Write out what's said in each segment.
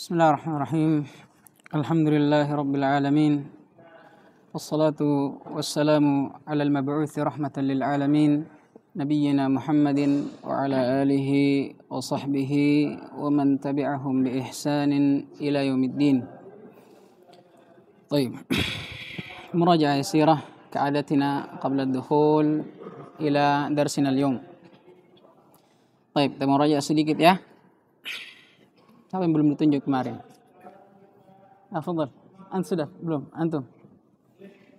بسم الله الرحمن الرحيم الحمد لله رب العالمين والصلاة والسلام على المبعوث رحمة للعالمين نبينا محمد وعلى آله وصحبه ومن تبعهم بإحسان إلى يوم الدين طيب مراجعة يسيرة كعادتنا قبل الدخول إلى درسنا اليوم طيب مراجعة sedikit ya Siapa yang belum ditunjuk kemarin? Afdal. Ah, Antum sudah? Belum. Antum?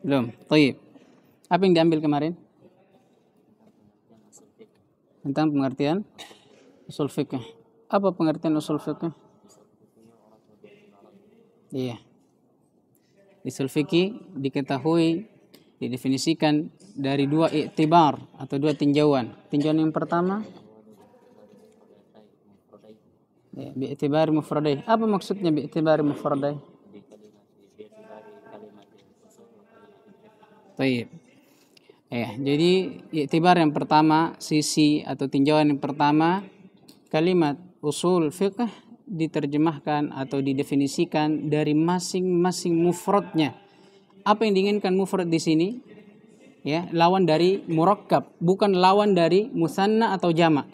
Belum. Baik. Apa yang diambil kemarin? Tentang pengertian usul fikih. Apa pengertian usul fikih? Iya. Usul fikih diketahui didefinisikan dari dua iktibar atau dua tinjauan. Tinjauan yang pertama Ya, bi'tibari mufradai. Apa maksudnya bi'tibar mufradai? Baik. Ya, jadi i'tibar yang pertama, sisi atau tinjauan yang pertama, kalimat usul fiqh diterjemahkan atau didefinisikan dari masing-masing mufradnya. Apa yang diinginkan mufrad di sini? Ya, lawan dari murakkab, bukan lawan dari musanna atau jama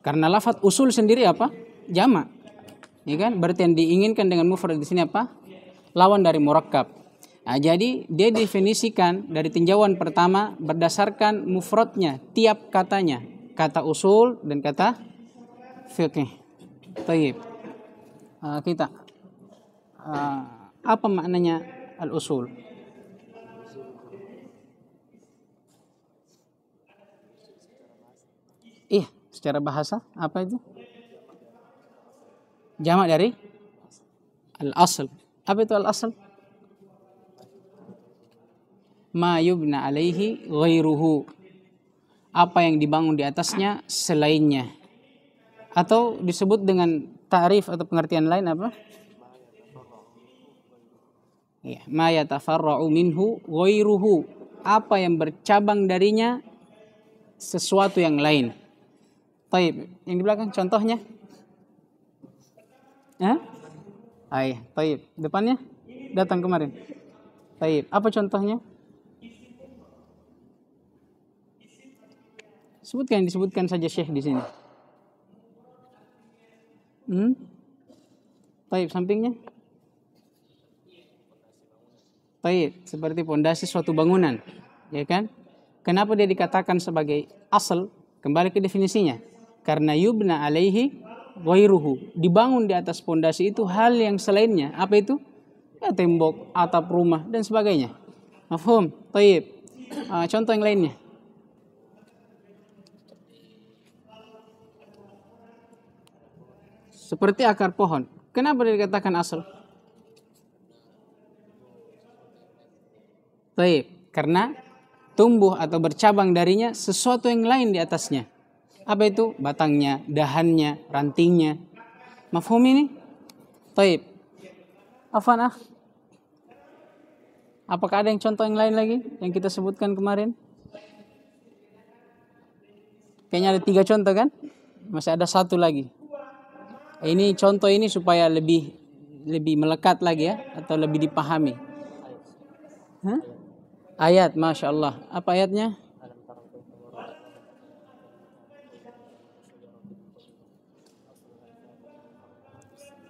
Karena lafat usul sendiri apa? jama, Ya kan? Berarti yang diinginkan dengan mufrad di sini apa? Lawan dari murakkab. Nah, jadi dia definisikan dari tinjauan pertama berdasarkan mufradnya, tiap katanya, kata usul dan kata fikih. taib Uh, ah, kita uh, apa maknanya al-usul? Iya, secara bahasa apa itu? jamak dari al-asl. Apa itu al-asl? Ma yubna alaihi ghairuhu. Apa yang dibangun di atasnya selainnya. Atau disebut dengan tarif atau pengertian lain apa? Ya, ma yatafarra'u minhu ghairuhu. Apa yang bercabang darinya sesuatu yang lain. Taib. Yang di belakang contohnya Ya, Hai, taib. Depannya? Datang kemarin. Taib. Apa contohnya? Sebutkan, disebutkan saja Syekh di sini. Hmm? Taib sampingnya? Taib, seperti pondasi suatu bangunan, ya kan? Kenapa dia dikatakan sebagai asal? Kembali ke definisinya. Karena yubna alaihi ghairuhu. Dibangun di atas pondasi itu hal yang selainnya. Apa itu? Ya tembok, atap rumah dan sebagainya. Mafhum? Taib. Uh, contoh yang lainnya. Seperti akar pohon. Kenapa dikatakan asal? Taib. Karena tumbuh atau bercabang darinya sesuatu yang lain di atasnya. Apa itu? Batangnya, dahannya, rantingnya. Mafhum ini? Taib. Afan ah? Apakah ada yang contoh yang lain lagi yang kita sebutkan kemarin? Kayaknya ada tiga contoh kan? Masih ada satu lagi. Ini contoh ini supaya lebih lebih melekat lagi ya atau lebih dipahami. Hah? Ayat, masya Allah. Apa ayatnya?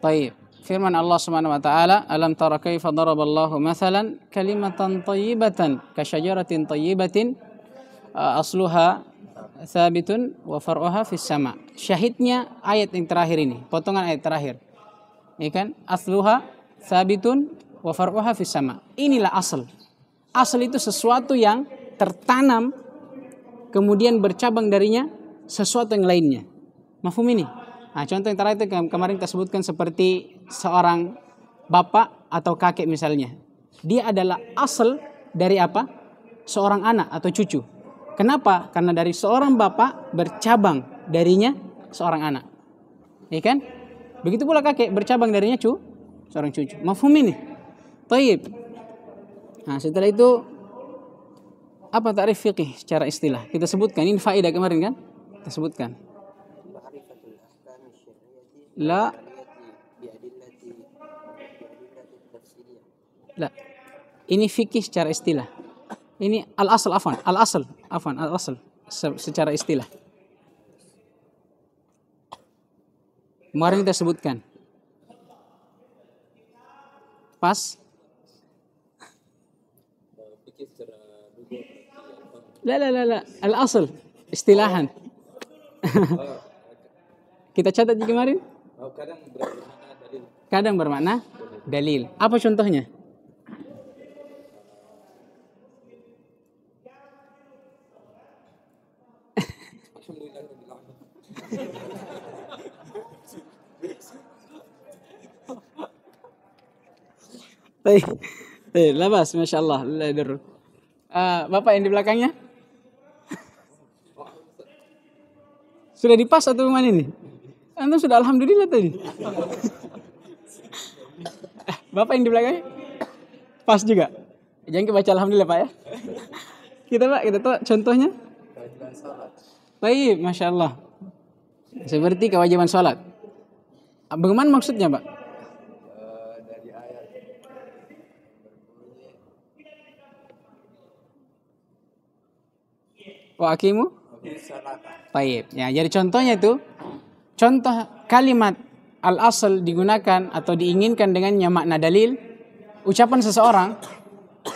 Taib. Firman Allah Subhanahu wa taala, "Alam tara kaifa daraballahu mathalan kalimatan thayyibatan ka syajaratin thayyibatin uh, asluha thabitun wa far'uha fis sama." Syahidnya ayat yang terakhir ini, potongan ayat terakhir. Ya kan? Asluha thabitun wa far'uha fis sama. Inilah asal. Asal itu sesuatu yang tertanam kemudian bercabang darinya sesuatu yang lainnya. Mafhum ini? Nah, contoh yang terakhir itu kemarin kita sebutkan seperti seorang bapak atau kakek misalnya. Dia adalah asal dari apa? Seorang anak atau cucu. Kenapa? Karena dari seorang bapak bercabang darinya seorang anak. Ya kan? Begitu pula kakek bercabang darinya cu, seorang cucu. Mafhum ini. Taib. Nah, setelah itu apa tarif fikih secara istilah? Kita sebutkan ini faedah kemarin kan? Kita sebutkan. لا لا ini fikih secara istilah ini al asal afan al asal afan al asal secara istilah kemarin kita sebutkan pas لا لا لا لا الأصل استلاحا kita catat di kemarin Oh, kadang bermakna dalil. Kadang bermakna dalil. Apa contohnya? Baik. Baik, labas, masya Allah, lader. Eh, bapak yang di belakangnya? Sudah dipas atau gimana ini? Anda sudah alhamdulillah tadi. Bapak yang di belakang pas juga. Jangan kebaca alhamdulillah Pak ya. kita Pak, kita tuh contohnya. Baik, Masya Allah. Seperti kewajiban sholat. Bagaimana maksudnya Pak? Wa akimu? Baik. Ya, jadi contohnya itu Contoh kalimat al-asl digunakan atau diinginkan dengannya makna dalil. Ucapan seseorang,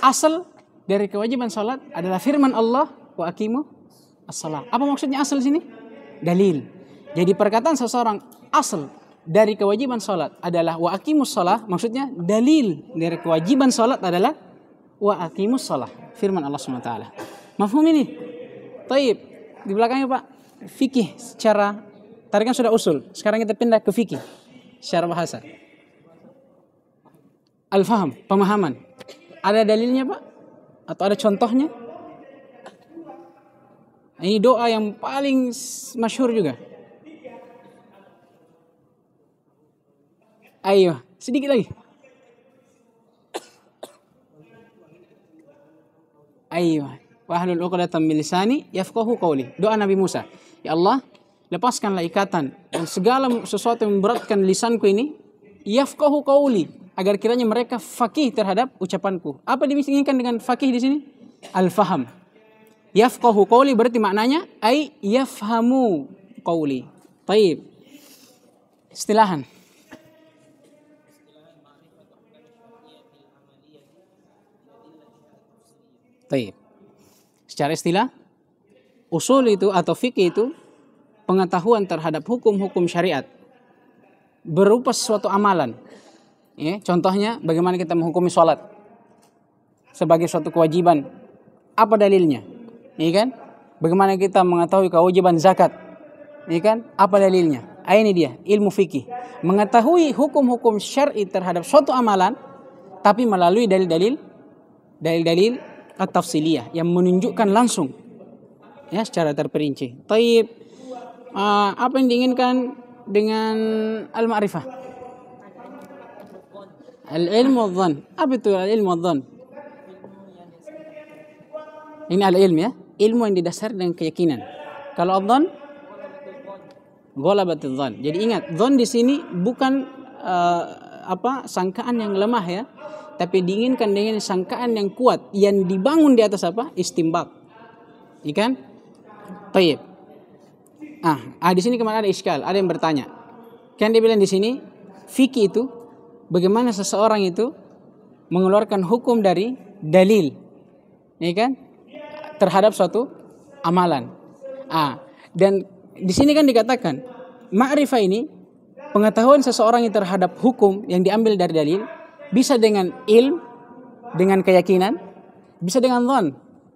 asal dari kewajiban sholat adalah firman Allah wa akimu as salat Apa maksudnya asal sini? Dalil. Jadi perkataan seseorang asal dari kewajiban sholat adalah wa akimu salat Maksudnya dalil dari kewajiban sholat adalah wa akimu salat Firman Allah SWT. Mafhum ini? Taib. Di belakangnya Pak. Fikih secara Tadi kan sudah usul. Sekarang kita pindah ke fikih secara bahasa. Al-faham, pemahaman. Ada dalilnya, Pak? Atau ada contohnya? Ini doa yang paling masyhur juga. Ayo, sedikit lagi. Ayo, wahlul 'uqdatam milisani yafqahu qawli. Doa Nabi Musa. Ya Allah, lepaskanlah ikatan dan segala sesuatu yang memberatkan lisanku ini yafqahu kauli agar kiranya mereka fakih terhadap ucapanku. Apa diinginkan dengan fakih di sini? Al-faham. Yafqahu kauli berarti maknanya ai yafhamu kauli Taib. Istilahan. Taib. Secara istilah usul itu atau fikih itu pengetahuan terhadap hukum-hukum syariat berupa suatu amalan. Ya, contohnya bagaimana kita menghukumi sholat sebagai suatu kewajiban. Apa dalilnya? Iya kan? Bagaimana kita mengetahui kewajiban zakat? Iya kan? Apa dalilnya? Ah, ini dia, ilmu fikih. Mengetahui hukum-hukum syar'i terhadap suatu amalan tapi melalui dalil-dalil dalil-dalil at-tafsiliyah yang menunjukkan langsung ya secara terperinci. Taib uh, apa yang diinginkan dengan al-ma'rifah? Al-ilmu dhan. Apa itu al-ilmu dhan? Ini al-ilmu ya. Ilmu yang didasar dengan keyakinan. Kalau dhan, ghalabatul dhan. Jadi ingat, dhan di sini bukan uh, apa sangkaan yang lemah ya. Tapi diinginkan dengan sangkaan yang kuat. Yang dibangun di atas apa? Istimbak. Ikan? Iya Taib. Ah, ah di sini kemarin ada iskal, ada yang bertanya. Kan dia bilang di sini fikih itu bagaimana seseorang itu mengeluarkan hukum dari dalil. Ya kan? Terhadap suatu amalan. Ah, dan di sini kan dikatakan ma'rifah ini pengetahuan seseorang yang terhadap hukum yang diambil dari dalil bisa dengan ilm, dengan keyakinan, bisa dengan dhon,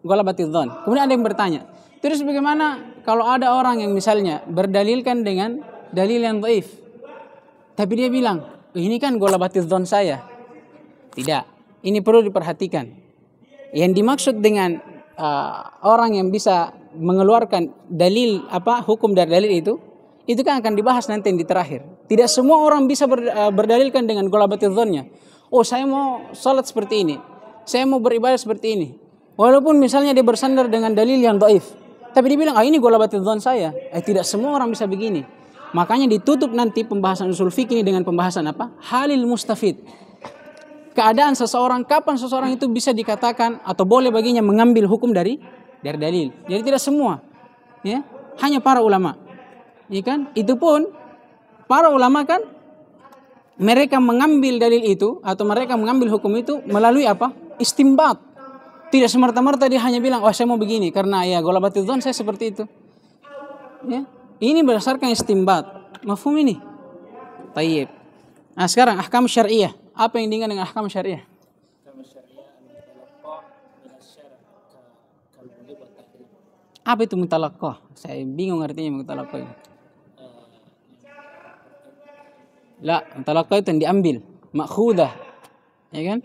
ghalabati zon. Kemudian ada yang bertanya, Terus bagaimana kalau ada orang yang misalnya berdalilkan dengan dalil yang dhaif. Tapi dia bilang, ini kan gola batil don saya. Tidak, ini perlu diperhatikan. Yang dimaksud dengan uh, orang yang bisa mengeluarkan dalil apa hukum dari dalil itu, itu kan akan dibahas nanti di terakhir. Tidak semua orang bisa ber, uh, berdalilkan dengan gola batil donnya. Oh saya mau sholat seperti ini, saya mau beribadah seperti ini. Walaupun misalnya dia bersandar dengan dalil yang doif, tapi dia bilang, ah ini golabatidzon saya. Eh tidak semua orang bisa begini. Makanya ditutup nanti pembahasan usul fikih ini dengan pembahasan apa? Halil mustafid. Keadaan seseorang, kapan seseorang itu bisa dikatakan atau boleh baginya mengambil hukum dari dari dalil. Jadi tidak semua. Ya, hanya para ulama. Ya kan? Itu pun para ulama kan mereka mengambil dalil itu atau mereka mengambil hukum itu melalui apa? Istimbat tidak semerta-merta dia hanya bilang, oh saya mau begini. Karena ya don saya seperti itu. Ya. Ini berdasarkan istimbat. Mafhum ini. Tayyib. Nah sekarang ahkam syariah. Apa yang diingat dengan ahkam syariah? Apa itu mutalakoh? Saya bingung artinya mutalakoh ini. La, mutalakoh itu yang diambil. Makhudah. Ya kan?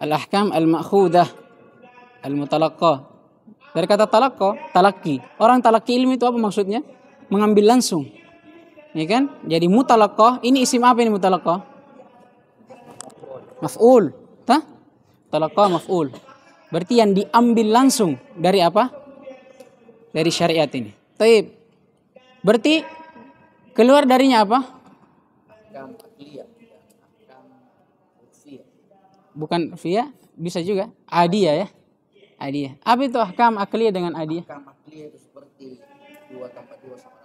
al-ahkam al-ma'khudah al-mutalaqqa. Dari kata talaqqa, talaki. Orang talaki ilmi itu apa maksudnya? Mengambil langsung. Ya kan? Jadi mutalaqqa, ini isim apa ini mutalaqqa? Maf'ul. Tah? Talaqqa maf'ul. Berarti yang diambil langsung dari apa? Dari syariat ini. Taib. Berarti keluar darinya apa? Ahkam akliyah bukan via bisa juga adia ya adia apa itu ahkam akliyah dengan adia ahkam akliyah itu seperti dua tambah dua sama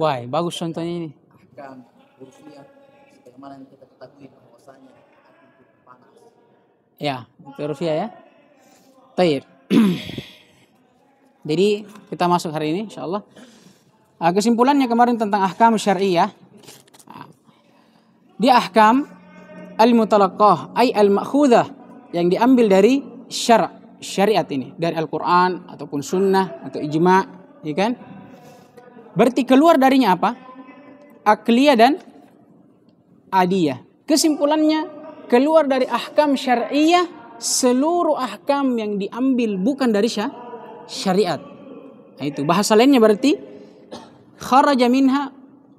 wah bagus contohnya ini ahkam urfiyah sebagaimana yang kita ketahui bahwasanya itu panas ya itu ya Taib. Jadi kita masuk hari ini insyaallah. Ah, kesimpulannya kemarin tentang ahkam syariah. Ya. Dia ahkam al-mutalaqah ay al yang diambil dari syara' syariat ini dari Al-Qur'an ataupun sunnah atau ijma' ya kan berarti keluar darinya apa akliyah dan adiyah kesimpulannya keluar dari ahkam syariah seluruh ahkam yang diambil bukan dari syariat nah, itu bahasa lainnya berarti kharaja minha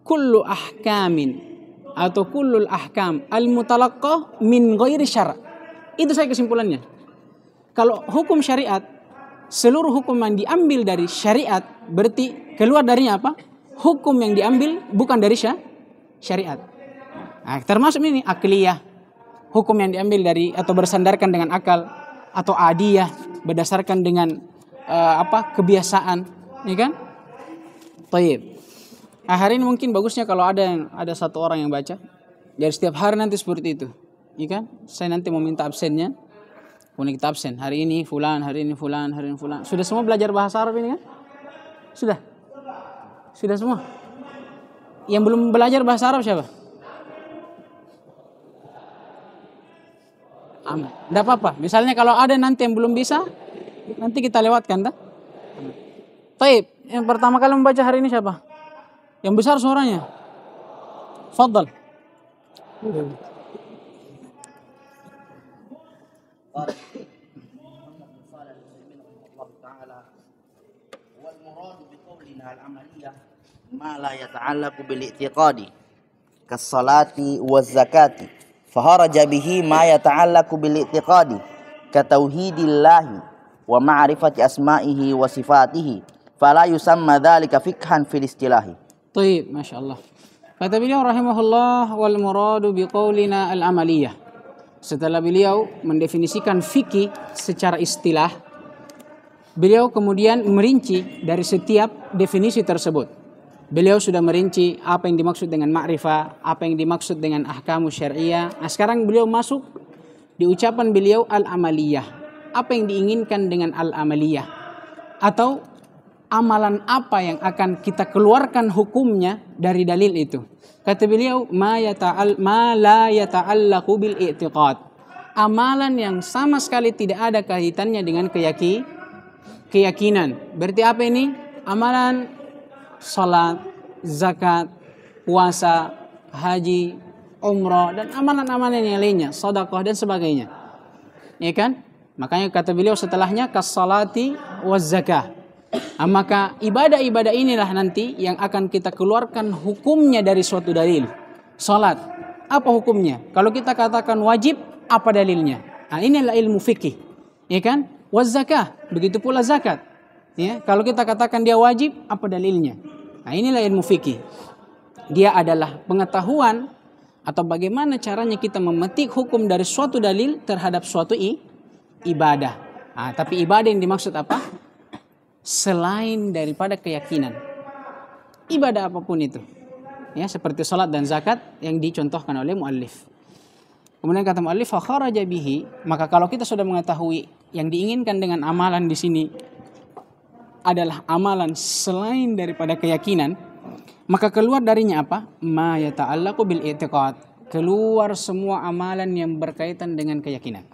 kullu ahkamin atau kullul ahkam al mutalakoh min ghairi syara. Itu saya kesimpulannya. Kalau hukum syariat seluruh hukum yang diambil dari syariat berarti keluar darinya apa? Hukum yang diambil bukan dari syariat. Nah, termasuk ini akliyah. Hukum yang diambil dari atau bersandarkan dengan akal atau adiyah berdasarkan dengan uh, apa kebiasaan, ya kan? Taib. Nah, hari ini mungkin bagusnya kalau ada yang ada satu orang yang baca Jadi setiap hari nanti seperti itu. ikan kan? Saya nanti mau minta absennya. punya kita absen. Hari ini fulan, hari ini fulan, hari ini fulan. Sudah semua belajar bahasa Arab ini kan? Sudah. Sudah semua. Yang belum belajar bahasa Arab siapa? Amin. Tidak apa-apa. Misalnya kalau ada nanti yang belum bisa, nanti kita lewatkan. Dah. Taib, yang pertama kali membaca hari ini siapa? Yang besar suaranya. Fadal. ما لا يتعلق بالاعتقاد كالصلاة والزكاة فهرج به ما يتعلق بالاعتقاد كتوحيد الله ومعرفة أسمائه وصفاته فلا يسمى ذلك فقها في الاصطلاح Taib, Masya Allah. Kata beliau rahimahullah wal muradu biqaulina al amaliyah. Setelah beliau mendefinisikan fikih secara istilah, beliau kemudian merinci dari setiap definisi tersebut. Beliau sudah merinci apa yang dimaksud dengan ma'rifah, apa yang dimaksud dengan ahkamu syariah. Nah, sekarang beliau masuk di ucapan beliau al amaliyah. Apa yang diinginkan dengan al amaliyah? Atau amalan apa yang akan kita keluarkan hukumnya dari dalil itu. Kata beliau, ma, yata'al, ma la yata'allaku bil i'tiqad. Amalan yang sama sekali tidak ada kaitannya dengan keyaki, keyakinan. Berarti apa ini? Amalan salat, zakat, puasa, haji, umroh, dan amalan-amalan yang lainnya, sodakoh dan sebagainya. Ya kan? Makanya kata beliau setelahnya salati wa zakah. Ah, maka ibadah-ibadah inilah nanti yang akan kita keluarkan hukumnya dari suatu dalil. Salat, apa hukumnya? Kalau kita katakan wajib, apa dalilnya? Nah, inilah ilmu fikih. Ya kan? Wazakah, begitu pula zakat. Ya, kalau kita katakan dia wajib, apa dalilnya? Nah, inilah ilmu fikih. Dia adalah pengetahuan atau bagaimana caranya kita memetik hukum dari suatu dalil terhadap suatu i, ibadah. Nah, tapi ibadah yang dimaksud apa? selain daripada keyakinan. Ibadah apapun itu. Ya, seperti salat dan zakat yang dicontohkan oleh muallif. Kemudian kata muallif fa kharaja maka kalau kita sudah mengetahui yang diinginkan dengan amalan di sini adalah amalan selain daripada keyakinan, maka keluar darinya apa? Ma yata'allaqu bil i'tiqad. Keluar semua amalan yang berkaitan dengan keyakinan.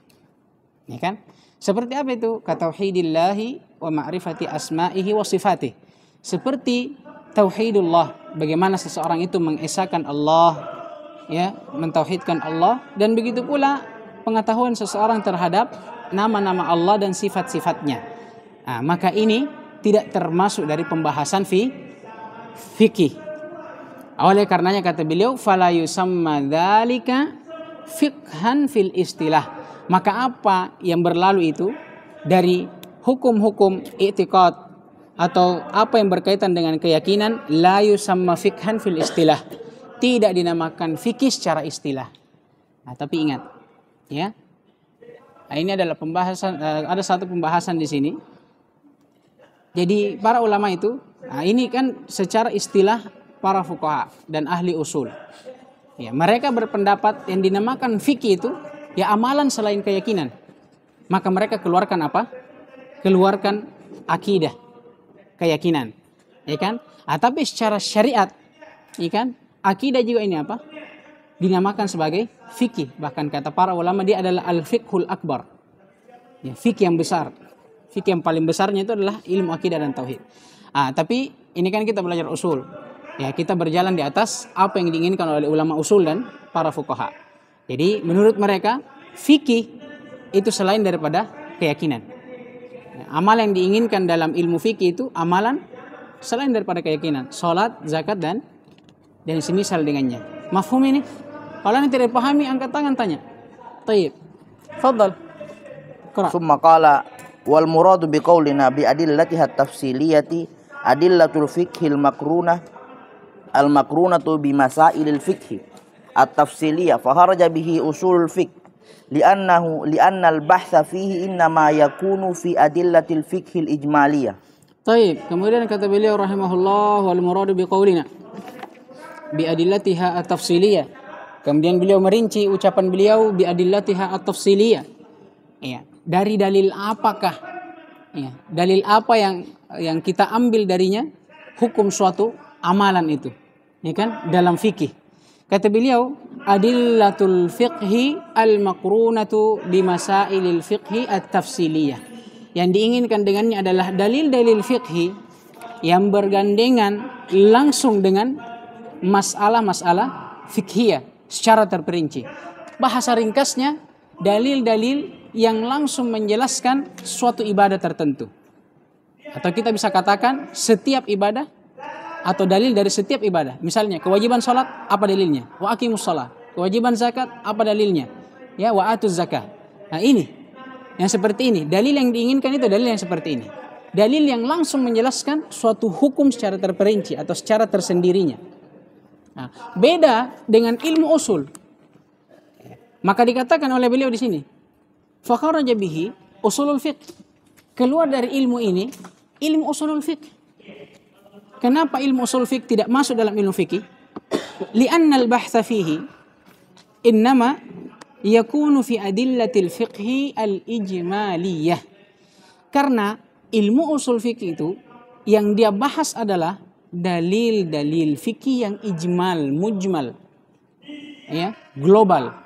Ya kan? Seperti apa itu? tauhidillahi wa ma'rifati asma'ihi wa sifatih. Seperti tauhidullah, bagaimana seseorang itu mengesakan Allah, ya, mentauhidkan Allah dan begitu pula pengetahuan seseorang terhadap nama-nama Allah dan sifat-sifatnya. Nah, maka ini tidak termasuk dari pembahasan fi fikih. Oleh karenanya kata beliau fala yusamma dzalika fikhan fil istilah. Maka apa yang berlalu itu dari hukum-hukum i'tiqad atau apa yang berkaitan dengan keyakinan la yusamma fikhan fil istilah. Tidak dinamakan fikih secara istilah. Nah, tapi ingat ya. Nah, ini adalah pembahasan eh, ada satu pembahasan di sini. Jadi para ulama itu nah ini kan secara istilah para fuqaha dan ahli usul. Ya, mereka berpendapat yang dinamakan fikih itu ya amalan selain keyakinan. Maka mereka keluarkan apa? keluarkan akidah, keyakinan. Ya kan? Ah, tapi secara syariat, ya kan? Akidah juga ini apa? Dinamakan sebagai fikih. Bahkan kata para ulama dia adalah al-fiqhul akbar. Ya, fikih yang besar. Fikih yang paling besarnya itu adalah ilmu akidah dan tauhid. Ah, tapi ini kan kita belajar usul. Ya, kita berjalan di atas apa yang diinginkan oleh ulama usul dan para fukaha Jadi menurut mereka fikih itu selain daripada keyakinan. Amal yang diinginkan dalam ilmu fikih itu amalan selain daripada keyakinan, salat, zakat dan dan semisal dengannya. Mafhum ini? Kalau yang tidak pahami angkat tangan tanya. Taib. Fadal. Summa qala wal muradu bi qaulina bi adillati tafsiliyati adillatul fiqhil makrunah al tu bi masailil fikhi at tafsiliyah fa bihi usul fikh li'annahu li'annal bahtha fihi innama yakunu fi adillatil fikhil ijmaliyah. Taib. Kemudian kata beliau rahimahullah wal muradu biqaulina bi adillatiha at-tafsiliyah. Kemudian beliau merinci ucapan beliau bi adillatiha at-tafsiliyah. Ya, dari dalil apakah? Ya, dalil apa yang yang kita ambil darinya hukum suatu amalan itu? Ya kan? Dalam fikih. Kata beliau Adillatul fiqhi al-makrunatu di ilil fiqhi at-tafsiliyah. Yang diinginkan dengannya adalah dalil-dalil fiqhi yang bergandengan langsung dengan masalah-masalah fikhiyah secara terperinci. Bahasa ringkasnya dalil-dalil yang langsung menjelaskan suatu ibadah tertentu. Atau kita bisa katakan setiap ibadah atau dalil dari setiap ibadah. Misalnya kewajiban sholat apa dalilnya? Wa aqimus sholat. Kewajiban zakat apa dalilnya? Ya wa atuz zakat. Nah ini yang seperti ini dalil yang diinginkan itu dalil yang seperti ini. Dalil yang langsung menjelaskan suatu hukum secara terperinci atau secara tersendirinya. Nah, beda dengan ilmu usul. Maka dikatakan oleh beliau di sini, fakhar najabihi usulul fiqh. Keluar dari ilmu ini, ilmu usulul fiqh Kenapa ilmu usul fiqh tidak masuk dalam ilmu fikih? Li'anna al-bahtha fihi innama yakunu fi adillatil fiqhi al-ijmaliyah. Karena ilmu usul fikih itu yang dia bahas adalah dalil-dalil fikih yang ijmal, mujmal. Ya, global.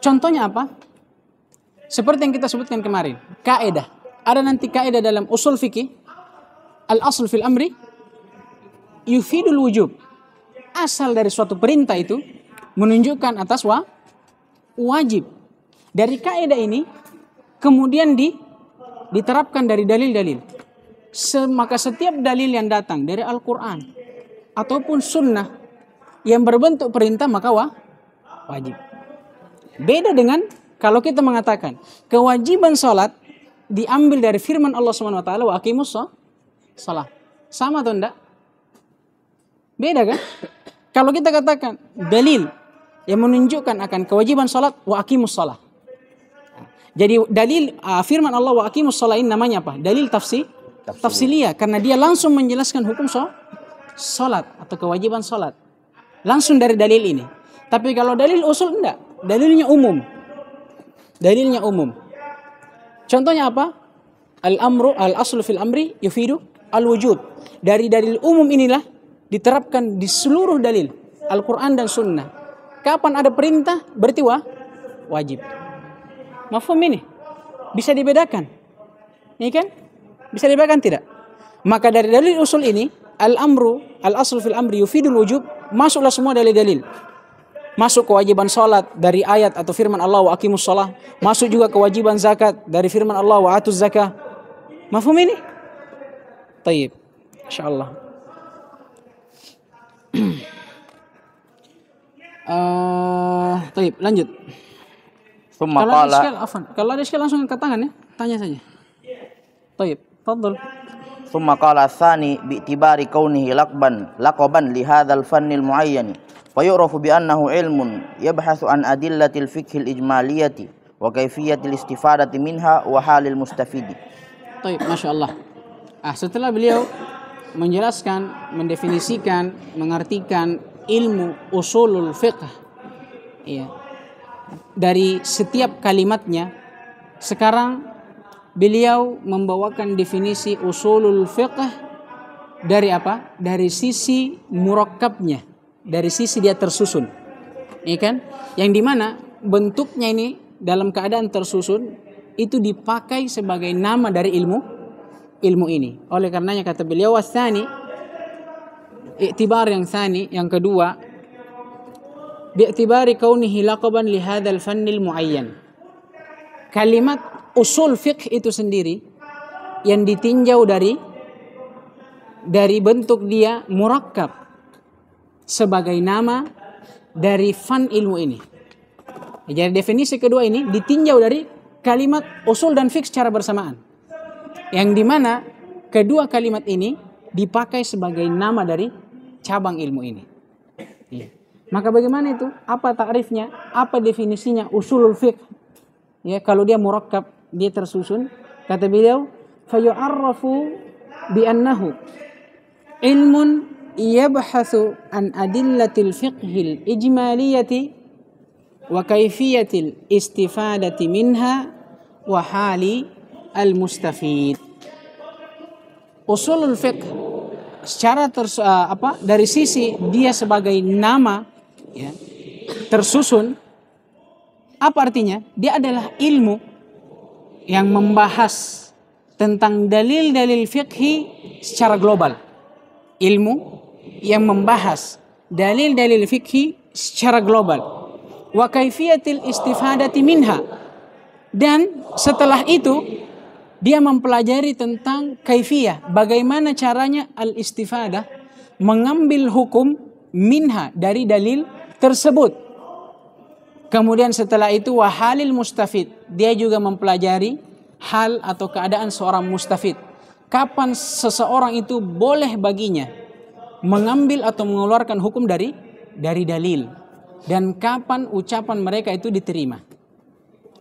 Contohnya apa? Seperti yang kita sebutkan kemarin, kaidah. Ada nanti kaidah dalam usul fikih, al-asl fil amri yufidul wujub. Asal dari suatu perintah itu menunjukkan atas wa, wajib. Dari kaidah ini kemudian di, diterapkan dari dalil-dalil. Maka setiap dalil yang datang dari Al-Quran ataupun sunnah yang berbentuk perintah maka wa, wajib. Beda dengan kalau kita mengatakan kewajiban sholat diambil dari firman Allah Subhanahu wa taala wa aqimus Sama atau enggak? Beda kan? Kalau kita katakan dalil yang menunjukkan akan kewajiban salat wa aqimus salah. Jadi dalil uh, firman Allah wa aqimus salah ini namanya apa? Dalil tafsir tafsilia karena dia langsung menjelaskan hukum so, salat atau kewajiban salat. Langsung dari dalil ini. Tapi kalau dalil usul enggak, dalilnya umum. Dalilnya umum. Contohnya apa? Al-amru al-aslu fil amri yufidu al-wujud. Dari dalil umum inilah diterapkan di seluruh dalil Al-Quran dan Sunnah. Kapan ada perintah berarti wa, wajib. Mafum ini bisa dibedakan. Ini iya kan? Bisa dibedakan tidak? Maka dari dalil usul ini al-amru al-aslu fil amri yufidul wujub masuklah semua dalil-dalil. Masuk kewajiban salat dari ayat atau firman Allah wa aqimus shalah, masuk juga kewajiban zakat dari firman Allah wa atuz zakah. Mafhum ini? Tayyib. Insyaallah. Eh, uh, lanjut. kalau ada skala, afan. Kalau ada skala langsung angkat tangan ya, tanya saja. Taib, fadhol. Summa qala tsani tibari kaunihi laqban laqaban li hadzal fannil muayyani wa yu'rafu bi annahu ilmun yabhasu an adillatil fiqhil ijmaliyati wa kaifiyatil istifadati minha wa halil mustafidi. Taib, Masya Allah. Ah, setelah beliau menjelaskan, mendefinisikan, mengartikan ilmu usulul fiqh ya dari setiap kalimatnya sekarang beliau membawakan definisi usulul fiqh dari apa dari sisi murakkabnya dari sisi dia tersusun ya kan yang dimana bentuknya ini dalam keadaan tersusun itu dipakai sebagai nama dari ilmu ilmu ini oleh karenanya kata beliau wasani iktibar yang sani yang kedua bi'tibari kaunihi laqaban li hadzal fannil muayyan kalimat usul fiqh itu sendiri yang ditinjau dari dari bentuk dia murakkab sebagai nama dari fan ilmu ini jadi definisi kedua ini ditinjau dari kalimat usul dan fiqh secara bersamaan yang dimana kedua kalimat ini dipakai sebagai nama dari cabang ilmu ini. Ya. Maka bagaimana itu? Apa takrifnya? Apa definisinya? Usulul fiqh. Ya, kalau dia murakkab, dia tersusun. Kata beliau, fayu'arrafu bi'annahu ilmun yabhasu an adillatil fiqhil ijmaliyati wa kaifiyatil istifadati minha wa hali al mustafid. Usulul fiqh secara terus uh, eh, apa dari sisi dia sebagai nama ya tersusun apa artinya dia adalah ilmu yang membahas tentang dalil-dalil fikhi secara global ilmu yang membahas dalil-dalil fikhi secara global wa kaifiyatil istifadati minha dan setelah itu dia mempelajari tentang kaifiyah, bagaimana caranya al-istifadah mengambil hukum minha dari dalil tersebut. Kemudian setelah itu wahalil mustafid, dia juga mempelajari hal atau keadaan seorang mustafid. Kapan seseorang itu boleh baginya mengambil atau mengeluarkan hukum dari dari dalil dan kapan ucapan mereka itu diterima.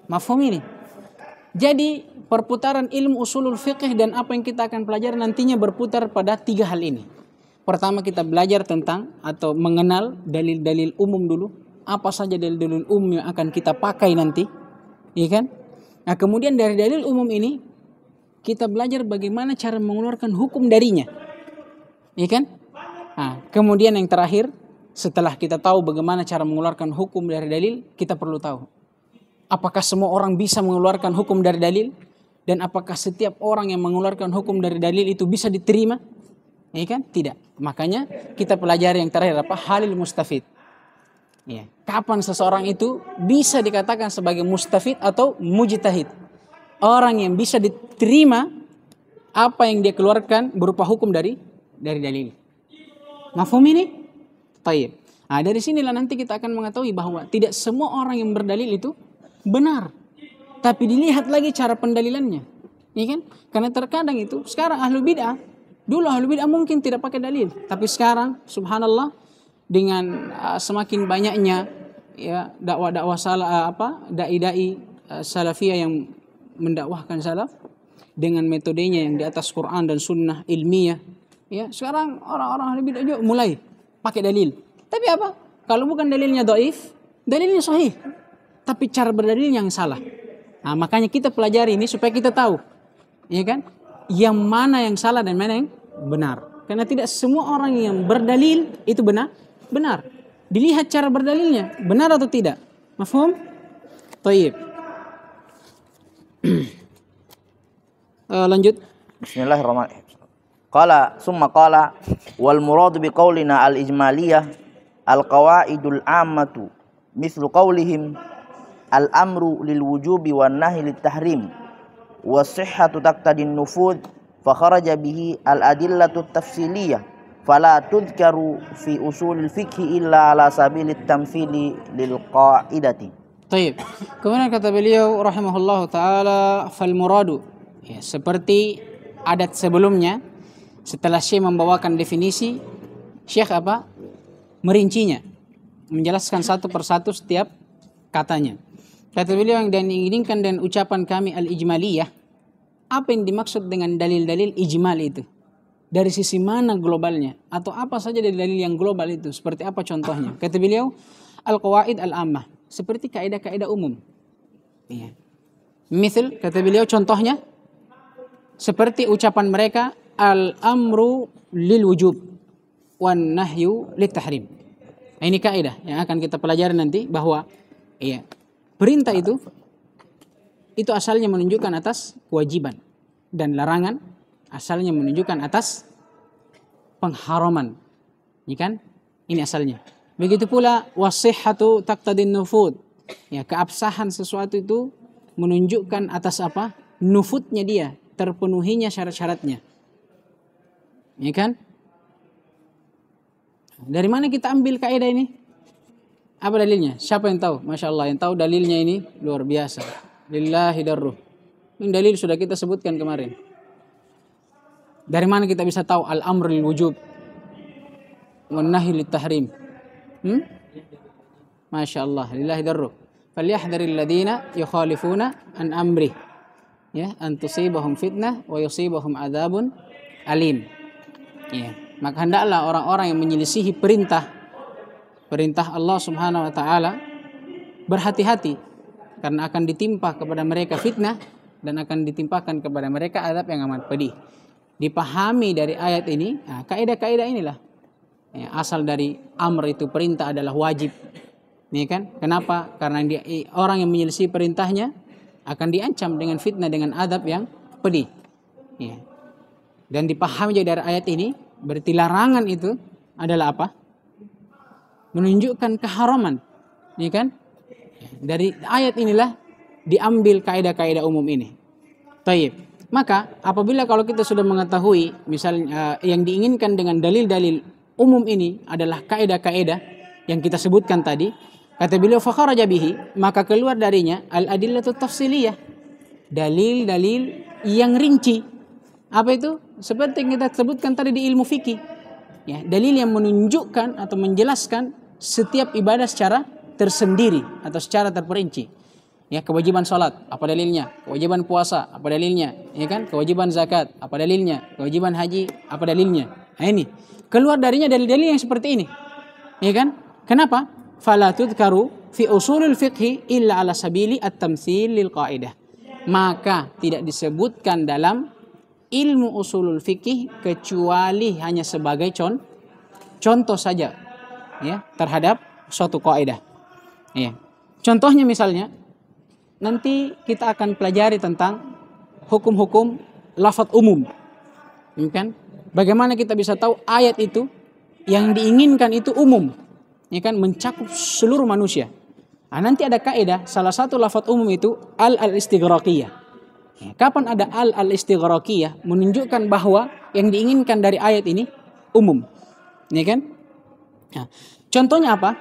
Mafhum ini? Jadi perputaran ilmu usulul fiqh dan apa yang kita akan pelajari nantinya berputar pada tiga hal ini. Pertama kita belajar tentang atau mengenal dalil-dalil umum dulu. Apa saja dalil-dalil umum yang akan kita pakai nanti. Iya kan? Nah kemudian dari dalil umum ini kita belajar bagaimana cara mengeluarkan hukum darinya. Iya kan? Nah, kemudian yang terakhir setelah kita tahu bagaimana cara mengeluarkan hukum dari dalil, kita perlu tahu Apakah semua orang bisa mengeluarkan hukum dari dalil? Dan apakah setiap orang yang mengeluarkan hukum dari dalil itu bisa diterima? Ya kan? Tidak. Makanya kita pelajari yang terakhir apa? Halil mustafid. Ya. Kapan seseorang itu bisa dikatakan sebagai mustafid atau mujtahid? Orang yang bisa diterima apa yang dia keluarkan berupa hukum dari dari dalil. Mafhum ini? Taib. Nah, dari sinilah nanti kita akan mengetahui bahwa tidak semua orang yang berdalil itu benar. Tapi dilihat lagi cara pendalilannya. Iya kan? Karena terkadang itu sekarang ahlu bid'ah, dulu ahlu bid'ah mungkin tidak pakai dalil, tapi sekarang subhanallah dengan uh, semakin banyaknya ya dakwah-dakwah salah ah, uh, apa dai-dai uh, salafiyah yang mendakwahkan salaf dengan metodenya yang di atas Quran dan sunnah ilmiah ya sekarang orang-orang ahli bid'ah juga mulai pakai dalil tapi apa kalau bukan dalilnya doif dalilnya sahih tapi cara berdalil yang salah. Nah, makanya kita pelajari ini supaya kita tahu, ya kan? Yang mana yang salah dan mana yang benar. Karena tidak semua orang yang berdalil itu benar, benar. Dilihat cara berdalilnya, benar atau tidak. Mafhum? Taib. uh, lanjut. Bismillahirrahmanirrahim. Qala summa qala wal muradu bi qaulina al ijmaliyah al qawaidul ammatu mislu qaulihim al-amru lil wujubi wan nahi lit tahrim wa sihhatu taqtadin nufud fa kharaja bihi al-adillatu tafsiliyah fala tudkaru fi usul fikhi illa ala sabilit tamthili lil qaidati Taib. Kemudian kata beliau rahimahullah taala fal muradu ya, seperti adat sebelumnya setelah Syekh membawakan definisi Syekh apa merincinya menjelaskan satu persatu setiap katanya Kata beliau yang dan inginkan dan ucapan kami al ijmali ya Apa yang dimaksud dengan dalil-dalil ijmal itu? Dari sisi mana globalnya? Atau apa saja dari dalil yang global itu? Seperti apa contohnya? Kata beliau, al-qawaid al-ammah. Seperti kaedah-kaedah umum. Iya. Misal, kata beliau contohnya, seperti ucapan mereka, al-amru lil wujub wan nahyu lit tahrim. Ini kaidah yang akan kita pelajari nanti bahwa iya Perintah nah. itu itu asalnya menunjukkan atas kewajiban dan larangan asalnya menunjukkan atas pengharaman. ini iya kan? Ini asalnya. Begitu pula wasihatu taqtadin nufud. Ya, keabsahan sesuatu itu menunjukkan atas apa? Nufudnya dia, terpenuhinya syarat-syaratnya. ini iya kan? Dari mana kita ambil kaidah ini? Apa dalilnya? Siapa yang tahu? Masya Allah, yang tahu dalilnya ini luar biasa. Lillahi darruh. Ini dalil sudah kita sebutkan kemarin. Dari mana kita bisa tahu al-amr wujub? Wan nahi tahrim. Hmm? Masya Allah, lillahi darruh. Falyahdari ladina yukhalifuna an amri. Ya, an tusibahum fitnah wa yusibahum adabun alim. Ya. Maka hendaklah orang-orang yang menyelisihi perintah perintah Allah Subhanahu wa taala berhati-hati karena akan ditimpa kepada mereka fitnah dan akan ditimpakan kepada mereka adab yang amat pedih. Dipahami dari ayat ini, nah, kaidah-kaidah inilah ya, asal dari amr itu perintah adalah wajib. Nih kan? Kenapa? Karena dia, orang yang menyelisih perintahnya akan diancam dengan fitnah dengan adab yang pedih. Ya. Dan dipahami dari ayat ini, berarti larangan itu adalah apa? menunjukkan keharaman ya kan dari ayat inilah diambil kaidah-kaidah umum ini taib maka apabila kalau kita sudah mengetahui misalnya eh, yang diinginkan dengan dalil-dalil umum ini adalah kaidah-kaidah yang kita sebutkan tadi kata beliau fakharaja bihi maka keluar darinya al adillatu tafsiliyah dalil-dalil yang rinci apa itu seperti yang kita sebutkan tadi di ilmu fikih ya dalil yang menunjukkan atau menjelaskan setiap ibadah secara tersendiri atau secara terperinci. Ya, kewajiban salat, apa dalilnya? Kewajiban puasa, apa dalilnya? Ya kan? Kewajiban zakat, apa dalilnya? Kewajiban haji, apa dalilnya? Nah, ini keluar darinya dalil-dalil yang seperti ini. Ya kan? Kenapa? Fala tudkaru fi usulul fiqhi illa ala sabili at-tamtsil lil qaidah. Maka tidak disebutkan dalam ilmu usulul fikih kecuali hanya sebagai con contoh saja ya terhadap suatu kaidah. Ya. Contohnya misalnya nanti kita akan pelajari tentang hukum-hukum lafat umum. Ya kan? Bagaimana kita bisa tahu ayat itu yang diinginkan itu umum. Ya kan mencakup seluruh manusia. Nah, nanti ada kaidah salah satu lafadz umum itu al al istighraqiyah. Ya, kapan ada al al istighraqiyah menunjukkan bahwa yang diinginkan dari ayat ini umum. Ya kan? Ya. Contohnya apa?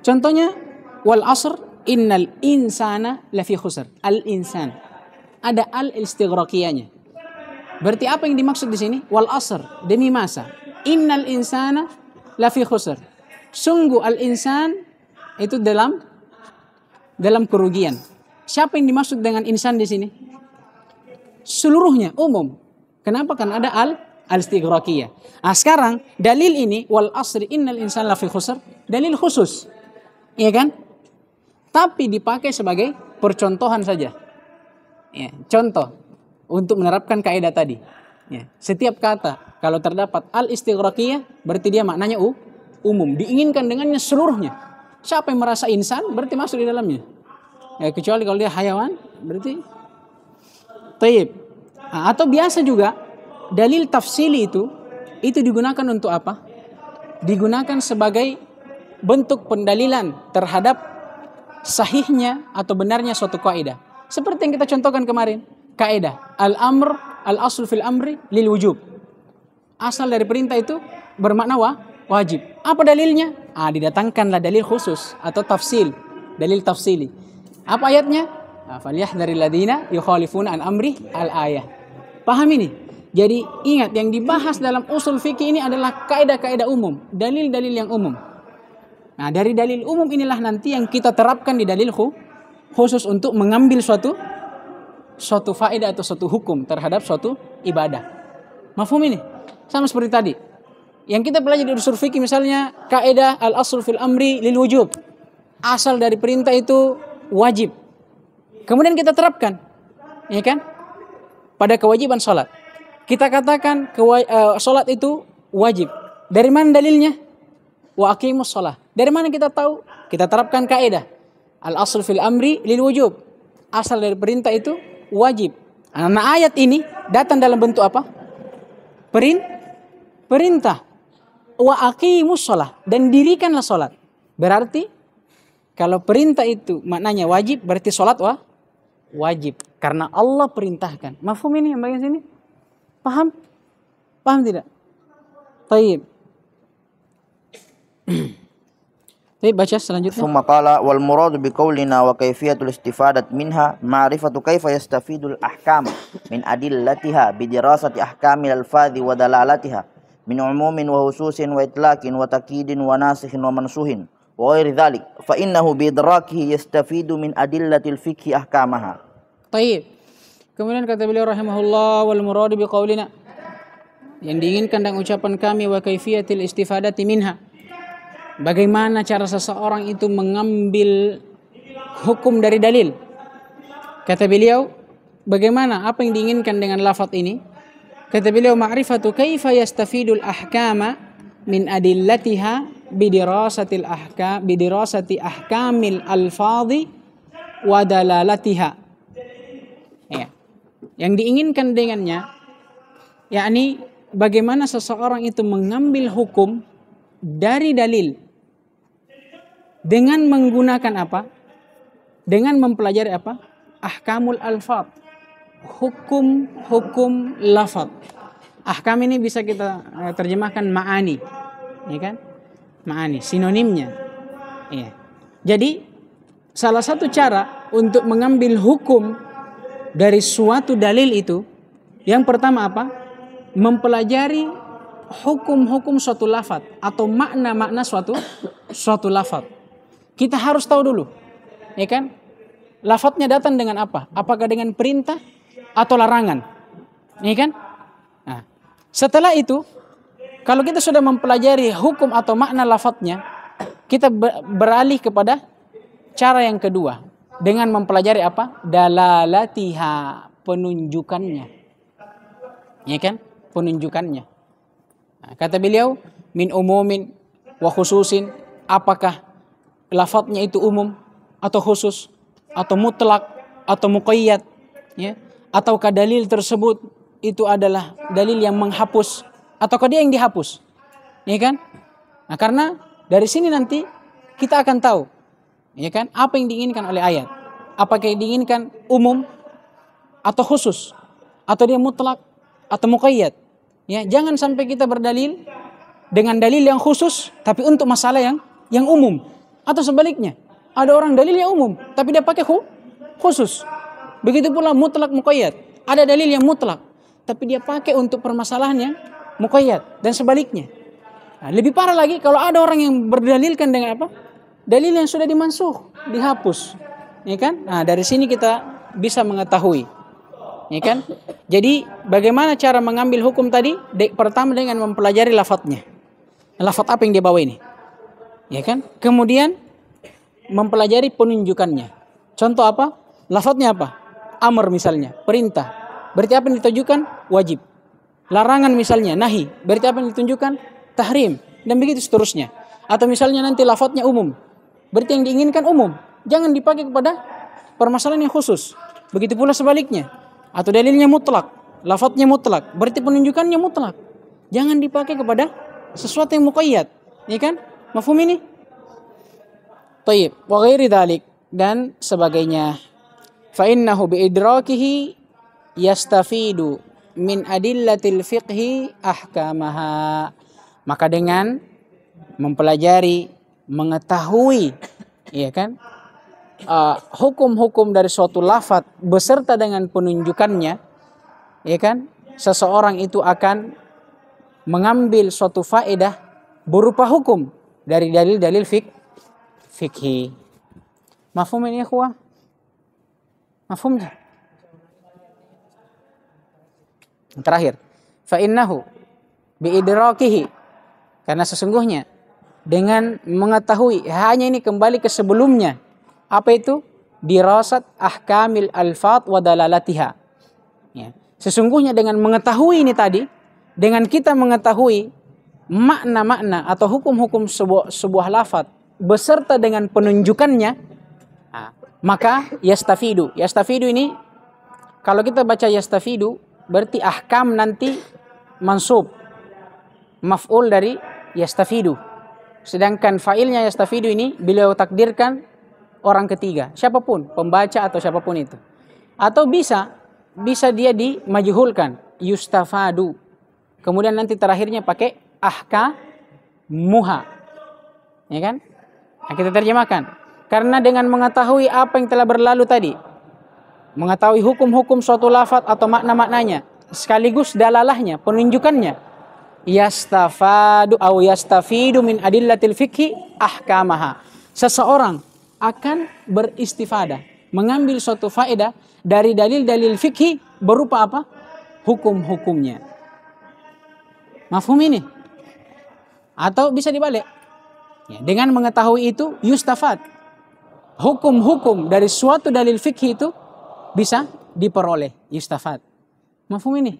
Contohnya wal asr innal insana lafi khusr. Al insan. Ada al istighraqiyahnya. Berarti apa yang dimaksud di sini? Wal asr demi masa. Innal insana lafi khusr. Sungguh al insan itu dalam dalam kerugian. Siapa yang dimaksud dengan insan di sini? Seluruhnya umum. Kenapa? Karena ada al al-istighraqiyah. Nah, sekarang dalil ini wal asri innal insana lafi khusr, dalil khusus. Iya kan? Tapi dipakai sebagai percontohan saja. Ya, contoh untuk menerapkan kaidah tadi. Ya, setiap kata kalau terdapat al-istighraqiyah berarti dia maknanya u, umum, diinginkan dengannya seluruhnya. Siapa yang merasa insan berarti masuk di dalamnya. Ya, kecuali kalau dia hayawan berarti taib. Ah, atau biasa juga dalil tafsili itu itu digunakan untuk apa? Digunakan sebagai bentuk pendalilan terhadap sahihnya atau benarnya suatu kaidah. Seperti yang kita contohkan kemarin, kaidah al-amr al-asl fil amri lil wujub. Asal dari perintah itu bermakna wa, wajib. Apa dalilnya? Ah, didatangkanlah dalil khusus atau tafsil, dalil tafsili. Apa ayatnya? Ah, Faliyah dari ladina yukhalifuna an amri al-ayah. Paham ini? Jadi ingat yang dibahas dalam usul fikih ini adalah kaidah-kaidah umum, dalil-dalil yang umum. Nah, dari dalil umum inilah nanti yang kita terapkan di dalil khusus untuk mengambil suatu suatu faedah atau suatu hukum terhadap suatu ibadah. Mafhum ini? Sama seperti tadi. Yang kita pelajari di usul fikih misalnya kaidah al-aslu fil amri lil wujub. Asal dari perintah itu wajib. Kemudian kita terapkan. Ya kan? Pada kewajiban salat. Kita katakan solat eh, sholat itu wajib. Dari mana dalilnya? Wa aqimus sholat. Dari mana kita tahu? Kita terapkan kaidah. Al asl fil amri lil wujub. Asal dari perintah itu wajib. Nah, ayat ini datang dalam bentuk apa? Perin perintah. Wa aqimus sholat dan dirikanlah sholat. Berarti kalau perintah itu maknanya wajib berarti sholat wah wajib karena Allah perintahkan. Mahfum ini yang bagian sini? Paham? Paham tidak? Taib. Baik, baca selanjutnya. Summa qala wal murad bi qawlina wa kayfiyatul istifadat minha ma'rifatu kayfa yastafidul ahkam min adillatiha bi dirasati ahkamil alfadhi wa dalalatiha min umumin wa hususin wa itlaqin wa takidin wa nasikhin wa mansuhin wa ghairi dhalik fa innahu bi idrakihi yastafidu min adillatil ahkamaha. Kemudian kata beliau rahimahullah wal muradu biqaulina yang diinginkan dengan ucapan kami wa kaifiyatil istifadati minha. Bagaimana cara seseorang itu mengambil hukum dari dalil? Kata beliau, bagaimana apa yang diinginkan dengan lafaz ini? Kata beliau ma'rifatu kaifa yastafidul ahkama min adillatiha bidirasatil ahkam bidirasati ahkamil alfadhi wa dalalatiha. Ya. Yang diinginkan dengannya yakni bagaimana seseorang itu mengambil hukum dari dalil dengan menggunakan apa? Dengan mempelajari apa? Ahkamul alfat. Hukum-hukum lafat. Ahkam ini bisa kita eh, terjemahkan ma'ani. Ya kan? Ma'ani, sinonimnya. Ya. Jadi salah satu cara untuk mengambil hukum dari suatu dalil itu yang pertama apa? Mempelajari hukum-hukum suatu lafat atau makna-makna suatu suatu lafat. Kita harus tahu dulu. Ya kan? Lafatnya datang dengan apa? Apakah dengan perintah atau larangan? Ya kan? Nah, setelah itu kalau kita sudah mempelajari hukum atau makna lafadznya, kita beralih kepada cara yang kedua, dengan mempelajari apa? Dalalatiha, penunjukannya. Ya kan? Penunjukannya. Nah, kata beliau, min umumin wa khususin, apakah lafadznya itu umum atau khusus atau mutlak atau muqayyad ya ataukah dalil tersebut itu adalah dalil yang menghapus ataukah dia yang dihapus ya kan nah karena dari sini nanti kita akan tahu ya kan apa yang diinginkan oleh ayat Apakah yang diinginkan umum atau khusus atau dia mutlak atau muqayyad? Ya, jangan sampai kita berdalil dengan dalil yang khusus tapi untuk masalah yang yang umum atau sebaliknya. Ada orang dalil yang umum tapi dia pakai khusus. Begitu pula mutlak muqayyad. Ada dalil yang mutlak tapi dia pakai untuk permasalahannya muqayyad dan sebaliknya. Nah, lebih parah lagi kalau ada orang yang berdalilkan dengan apa? Dalil yang sudah dimansuh, dihapus ya kan? Nah, dari sini kita bisa mengetahui. Ya kan? Jadi bagaimana cara mengambil hukum tadi? De, pertama dengan mempelajari lafadznya. Lafadz apa yang dia bawa ini? Ya kan? Kemudian mempelajari penunjukannya. Contoh apa? Lafadznya apa? Amr misalnya, perintah. Berarti apa yang ditunjukkan? Wajib. Larangan misalnya, nahi. Berarti apa yang ditunjukkan? Tahrim. Dan begitu seterusnya. Atau misalnya nanti lafadznya umum. Berarti yang diinginkan umum jangan dipakai kepada permasalahan yang khusus. Begitu pula sebaliknya. Atau dalilnya mutlak, lafadznya mutlak, berarti penunjukannya mutlak. Jangan dipakai kepada sesuatu yang muqayyad. Ya kan? Mafhum ini? Taib. Wa ghairi dalik. Dan sebagainya. Fa innahu bi idrakihi yastafidu min adillatil fiqhi ahkamaha. Maka dengan mempelajari, mengetahui, ya kan? Eh, hukum-hukum uh, dari suatu lafat beserta dengan penunjukannya, ya kan? Seseorang itu akan mengambil suatu faedah berupa hukum dari dalil-dalil fik fikhi. Mafhum ini Mafhum Mafhumnya? Terakhir, fa innahu karena sesungguhnya dengan mengetahui hanya ini kembali ke sebelumnya apa itu? Dirasat ahkamil alfat wa dalalatiha. Ya. Sesungguhnya dengan mengetahui ini tadi, dengan kita mengetahui makna-makna atau hukum-hukum sebuah, sebuah lafat beserta dengan penunjukannya, maka yastafidu. Yastafidu ini, kalau kita baca yastafidu, berarti ahkam nanti mansub. Maf'ul dari yastafidu. Sedangkan failnya yastafidu ini beliau takdirkan orang ketiga, siapapun, pembaca atau siapapun itu. Atau bisa bisa dia dimajhulkan, yustafadu. Kemudian nanti terakhirnya pakai ahka muha. Ya kan? Nah, kita terjemahkan. Karena dengan mengetahui apa yang telah berlalu tadi, mengetahui hukum-hukum suatu lafat atau makna-maknanya, sekaligus dalalahnya, penunjukannya, yastafadu au yastafidu min adillatil fikhi ahkamaha. Seseorang akan beristifadah, mengambil suatu faedah dari dalil-dalil fikih berupa apa? Hukum-hukumnya. Mafhum ini? Atau bisa dibalik. Ya, dengan mengetahui itu, yustafat. Hukum-hukum dari suatu dalil fikih itu bisa diperoleh, yustafat. Mafhum ini?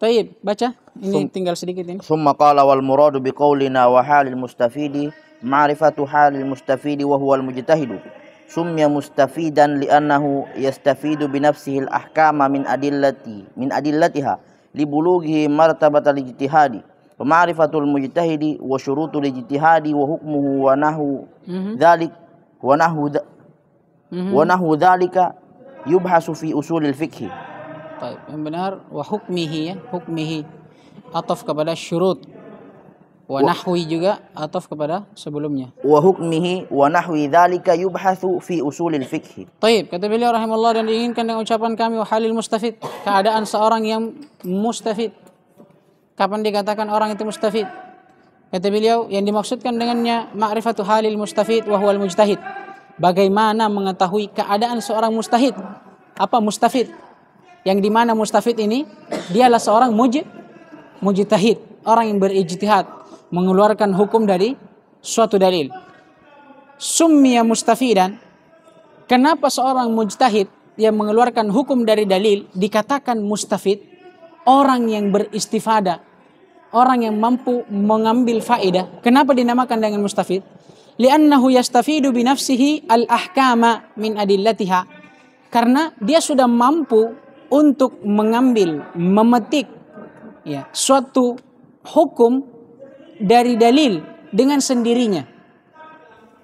Baik, baca. Ini tinggal sedikit ini. Summa qala wal muradu biqaulina wa halil mustafidi معرفة حال المستفيد وهو المجتهد سمي مستفيدا لأنه يستفيد بنفسه الأحكام من أدلة من أدلتها لبلوغه مرتبة الاجتهاد ومعرفة المجتهد وشروط الاجتهاد وحكمه ونحو ذلك ونحو ونهو ونحو ذلك يبحث في أصول الفقه طيب بنار وحكمه حكمه أطف قبل الشروط wanahwi juga ataf kepada sebelumnya wa hukmihi wa nahwi dzalika yubhathu fi usulil fikhi Taib kata beliau rahimahullah dan diinginkan dengan ucapan kami halil mustafid keadaan seorang yang mustafid kapan dikatakan orang itu mustafid kata beliau yang dimaksudkan dengannya ma'rifatu halil mustafid wa huwal mujtahid bagaimana mengetahui keadaan seorang mustahid apa mustafid yang dimana mustafid ini dialah seorang muj mujtahid orang yang berijtihad mengeluarkan hukum dari suatu dalil. Summiya mustafidan. Kenapa seorang mujtahid yang mengeluarkan hukum dari dalil dikatakan mustafid? Orang yang beristifada, orang yang mampu mengambil faedah. Kenapa dinamakan dengan mustafid? Li'annahu yastafidu binafsihi al-ahkama min adillatiha. Karena dia sudah mampu untuk mengambil, memetik ya, suatu hukum dari dalil dengan sendirinya.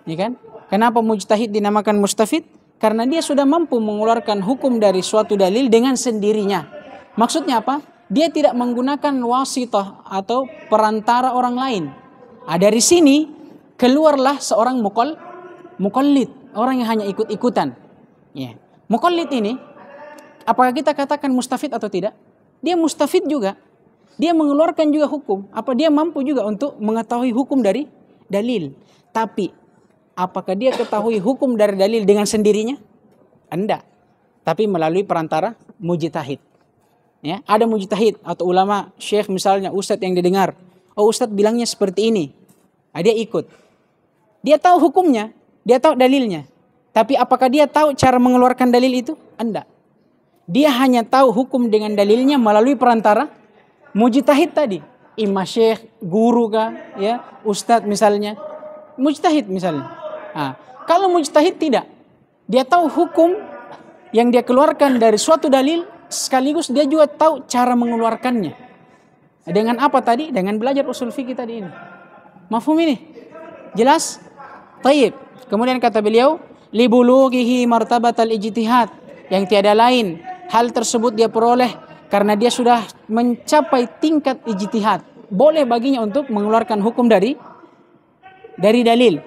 Ya kan? Kenapa mujtahid dinamakan mustafid? Karena dia sudah mampu mengeluarkan hukum dari suatu dalil dengan sendirinya. Maksudnya apa? Dia tidak menggunakan wasitoh atau perantara orang lain. Nah, dari sini keluarlah seorang mukol, mukollid, orang yang hanya ikut-ikutan. Ya. Mukollid ini, apakah kita katakan mustafid atau tidak? Dia mustafid juga dia mengeluarkan juga hukum. Apa dia mampu juga untuk mengetahui hukum dari dalil. Tapi apakah dia ketahui hukum dari dalil dengan sendirinya? Anda. Tapi melalui perantara mujtahid. Ya, ada mujtahid atau ulama, syekh misalnya, ustadz yang didengar. Oh ustadz bilangnya seperti ini. Nah, dia ikut. Dia tahu hukumnya, dia tahu dalilnya. Tapi apakah dia tahu cara mengeluarkan dalil itu? Anda. Dia hanya tahu hukum dengan dalilnya melalui perantara mujtahid tadi, imam syekh, guru kah, ya, ustadz misalnya, mujtahid misalnya. Nah, kalau mujtahid tidak, dia tahu hukum yang dia keluarkan dari suatu dalil, sekaligus dia juga tahu cara mengeluarkannya. Dengan apa tadi? Dengan belajar usul fikih tadi ini. Mafhum ini? Jelas? Taib. Kemudian kata beliau, martabat al ijtihad yang tiada lain hal tersebut dia peroleh karena dia sudah mencapai tingkat ijtihad boleh baginya untuk mengeluarkan hukum dari dari dalil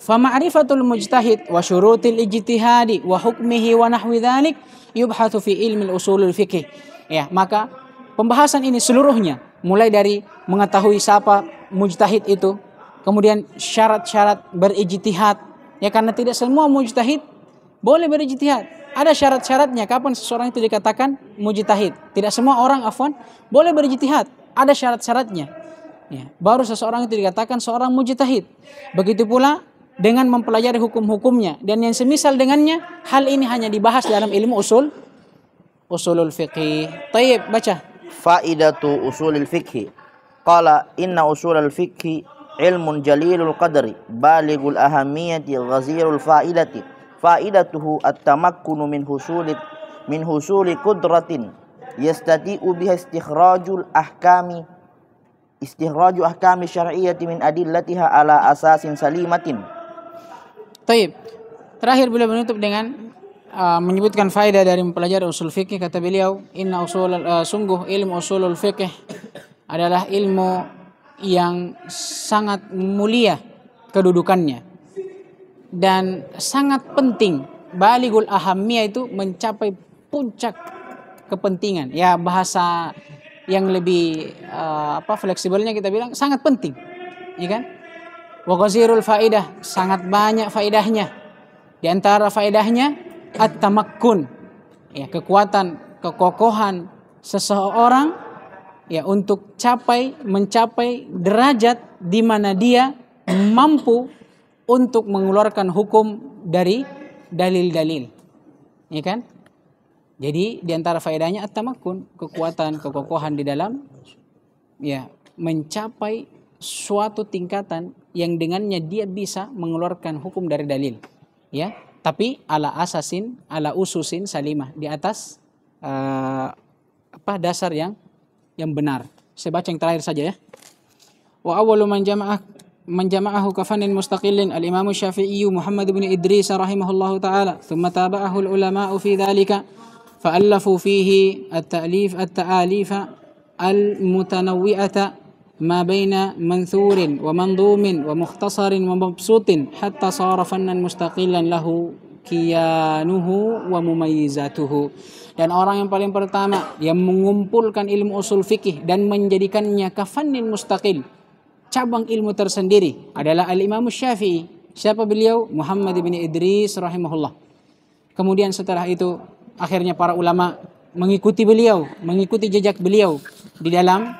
ma'rifatul mujtahid wa syurutil ijtihadi wa hukmihi wa nahwi dzalik yubhathu fi ilmi usulul fikih ya maka pembahasan ini seluruhnya mulai dari mengetahui siapa mujtahid itu kemudian syarat-syarat berijtihad ya karena tidak semua mujtahid boleh berijtihad ada syarat-syaratnya kapan seseorang itu dikatakan mujtahid. Tidak semua orang afwan boleh berijtihad. Ada syarat-syaratnya. Ya, baru seseorang itu dikatakan seorang mujtahid. Begitu pula dengan mempelajari hukum-hukumnya dan yang semisal dengannya hal ini hanya dibahas dalam ilmu usul usulul fiqih. Taib baca. Faidatu usulul fiqh. Qala inna usulul fiqh ilmun jalilul qadri balighul ahamiyati ghazirul faidati faidatuhu at-tamakkunu min husuli min husuli qudratin yastati'u biha istikhrajul ahkami istikhrajul ahkami syar'iyyati min adillatiha ala asasin salimatin. Taib. Terakhir beliau menutup dengan uh, menyebutkan faedah dari mempelajari usul fikih kata beliau, inna usul uh, sungguh ilmu usulul fikih adalah ilmu yang sangat mulia kedudukannya dan sangat penting baligul ahamiyah itu mencapai puncak kepentingan ya bahasa yang lebih uh, apa fleksibelnya kita bilang sangat penting ya kan wa faidah sangat banyak faidahnya di antara faidahnya at-tamakkun ya kekuatan kekokohan seseorang ya untuk capai mencapai derajat di mana dia mampu untuk mengeluarkan hukum dari dalil-dalil. Ya kan? Jadi di antara faedahnya at-tamakkun, kekuatan, kekokohan di dalam ya mencapai suatu tingkatan yang dengannya dia bisa mengeluarkan hukum dari dalil. Ya, tapi ala asasin, ala ususin salimah di atas uh, apa dasar yang yang benar. Saya baca yang terakhir saja ya. Wa awwalu man jama'a من جمعه كفن مستقل الإمام الشافعي محمد بن إدريس رحمه الله تعالى ثم تابعه العلماء في ذلك فألفوا فيه التأليف التآليف المتنوعة ما بين منثور ومنظوم ومختصر ومبسوط حتى صار فنا مستقلا له كيانه ومميزاته dan orang yang paling pertama yang mengumpulkan ilmu usul fikih dan menjadikannya kafanin mustaqil cabang ilmu tersendiri adalah Al-Imam Syafi'i. Siapa beliau? Muhammad bin Idris rahimahullah. Kemudian setelah itu akhirnya para ulama mengikuti beliau, mengikuti jejak beliau di dalam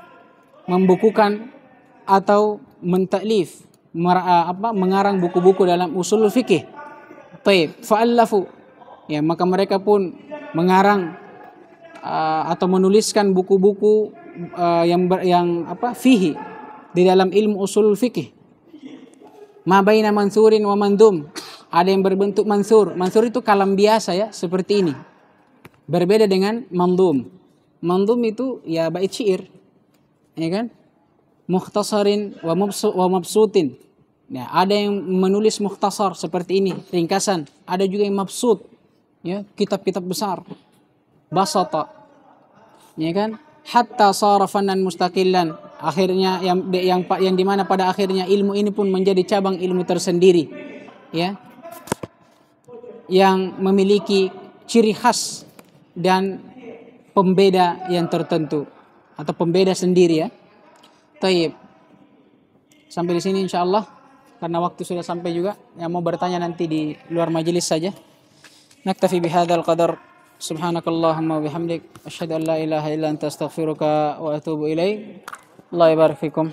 membukukan atau mentaklif eh, apa mengarang buku-buku dalam usul fikih. Taib, fa'allafu. Ya, maka mereka pun mengarang uh, atau menuliskan buku-buku uh, yang ber, yang apa fihi di dalam ilmu usul fikih. Mabaina mansurin wa mandum. Ada yang berbentuk mansur. Mansur itu kalam biasa ya, seperti ini. Berbeda dengan mandum. Mandum itu ya bait syair. Ya kan? Mukhtasarin wa, wa mabsutin. Ya, ada yang menulis mukhtasar seperti ini, ringkasan. Ada juga yang mabsut. Ya, kitab-kitab besar. Basata. Ya kan? Hatta sarafanan mustaqillan akhirnya yang yang pak yang dimana pada akhirnya ilmu ini pun menjadi cabang ilmu tersendiri ya yang memiliki ciri khas dan pembeda yang tertentu atau pembeda sendiri ya Taib sampai di sini insya Allah karena waktu sudah sampai juga yang mau bertanya nanti di luar majelis saja naktafi bihadal qadar subhanakallahumma wa bihamdik asyhadu an la ilaha illa anta astaghfiruka wa atubu الله يبارك فيكم